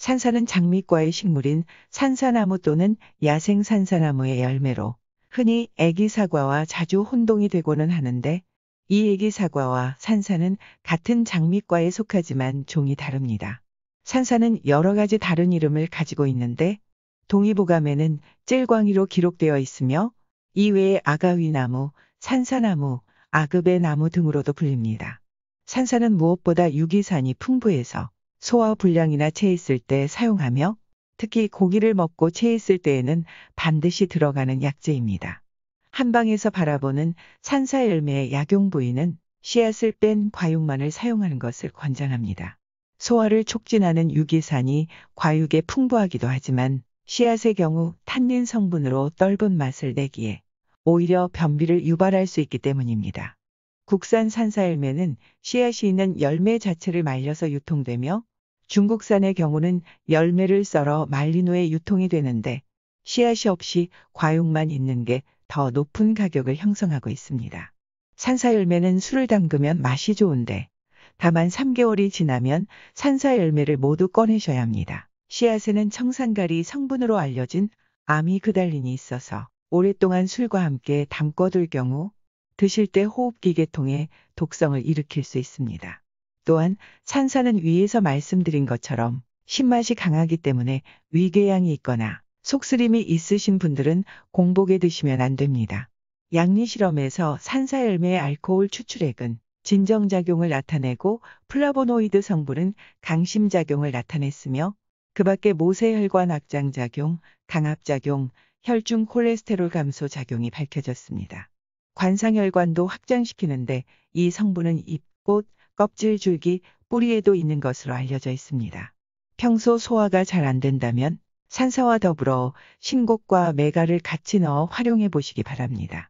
산사는 장미과의 식물인 산사나무 또는 야생 산사나무의 열매로 흔히 애기 사과와 자주 혼동이 되고는 하는데 이 애기 사과와 산사는 같은 장미과에 속하지만 종이 다릅니다. 산사는 여러 가지 다른 이름을 가지고 있는데 동의보감에는 찔광이로 기록되어 있으며 이외에 아가위나무, 산사나무, 아급의 나무 등으로도 불립니다. 산사는 무엇보다 유기산이 풍부해서 소화 불량이나 체했을 때 사용하며 특히 고기를 먹고 체했을 때에는 반드시 들어가는 약재입니다. 한방에서 바라보는 산사 열매의 약용 부위는 씨앗을 뺀 과육만을 사용하는 것을 권장합니다. 소화를 촉진하는 유기산이 과육에 풍부하기도 하지만 씨앗의 경우 탄닌 성분으로 떫은 맛을 내기에 오히려 변비를 유발할 수 있기 때문입니다. 국산 산사열매는 씨앗이 있는 열매 자체를 말려서 유통되며 중국산의 경우는 열매를 썰어 말린 후에 유통이 되는데 씨앗이 없이 과육만 있는 게 더 높은 가격을 형성하고 있습니다. 산사열매는 술을 담그면 맛이 좋은데 다만 3개월이 지나면 산사열매를 모두 꺼내셔야 합니다. 씨앗에는 청산가리 성분으로 알려진 아미그달린이 있어서 오랫동안 술과 함께 담궈둘 경우 드실 때 호흡기계 통해 독성을 일으킬 수 있습니다. 또한 산사는 위에서 말씀드린 것처럼 신맛이 강하기 때문에 위궤양이 있거나 속쓰림이 있으신 분들은 공복에 드시면 안 됩니다. 양리 실험에서 산사 열매의 알코올 추출액은 진정작용을 나타내고 플라보노이드 성분은 강심작용을 나타냈으며 그 밖에 모세혈관 악장작용 강압작용, 혈중 콜레스테롤 감소 작용이 밝혀졌습니다. 관상혈관도 확장시키는데 이 성분은 잎꽃, 껍질 줄기, 뿌리에도 있는 것으로 알려져 있습니다. 평소 소화가 잘 안 된다면 산사와 더불어 신곡과 메가를 같이 넣어 활용해 보시기 바랍니다.